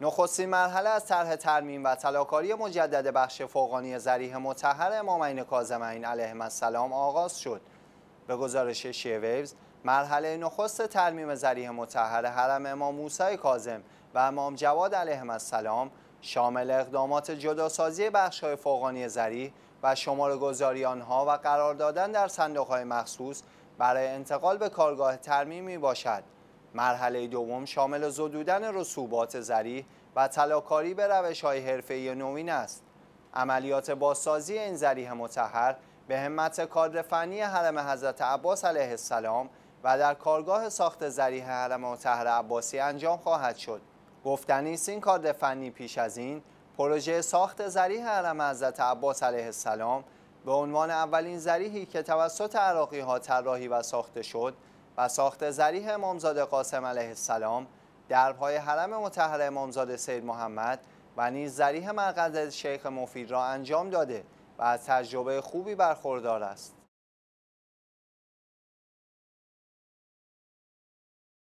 نخستین مرحله از طرح ترمیم و طلاکاری مجدد بخش فوقانی زریح متحر امامین کازمین علیه السلام آغاز شد. به گزارش شیویوز، مرحله نخست ترمیم زریح متحر حرم امام موسی کازم و امام جواد علیه السلام شامل اقدامات جداسازی بخش های فوقانی زریح و شمار گذاری آنها و قرار دادن در صندوق های مخصوص برای انتقال به کارگاه ترمیم می باشد. مرحله دوم شامل زدودن رسوبات زریح و تلاکاری به روش های حرفی نوین است. عملیات بازسازی این زریح متحر به همت کادر فنی حرم حضرت عباس علیه السلام و در کارگاه ساخت زریح حرم متحر عباسی انجام خواهد شد. گفتنی است این کادر فنی پیش از این پروژه ساخت زریح حرم حضرت عباس علیه السلام به عنوان اولین زریحی که توسط عراقی ها طراحی و ساخته شد و ساخت زریح امامزاده قاسم علیه السلام دربهای حرم متحر امامزاده سید محمد و نیز زریح مرقد شیخ مفید را انجام داده و از تجربه خوبی برخوردار است